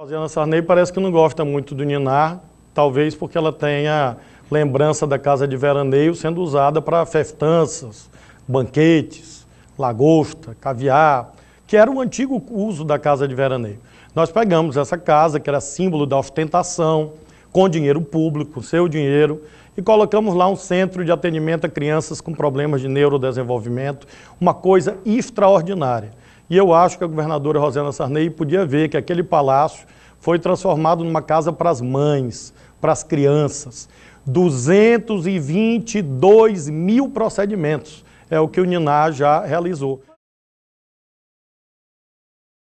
Rosiana Sarney parece que não gosta muito do Ninar, talvez porque ela tenha lembrança da casa de veraneio sendo usada para festanças, banquetes, lagosta, caviar, que era o antigo uso da casa de veraneio. Nós pegamos essa casa, que era símbolo da ostentação, com dinheiro público, seu dinheiro, e colocamos lá um centro de atendimento a crianças com problemas de neurodesenvolvimento, uma coisa extraordinária. E eu acho que a governadora Rosana Sarney podia ver que aquele palácio foi transformado numa casa para as mães, para as crianças. 222 mil procedimentos é o que o Niná já realizou.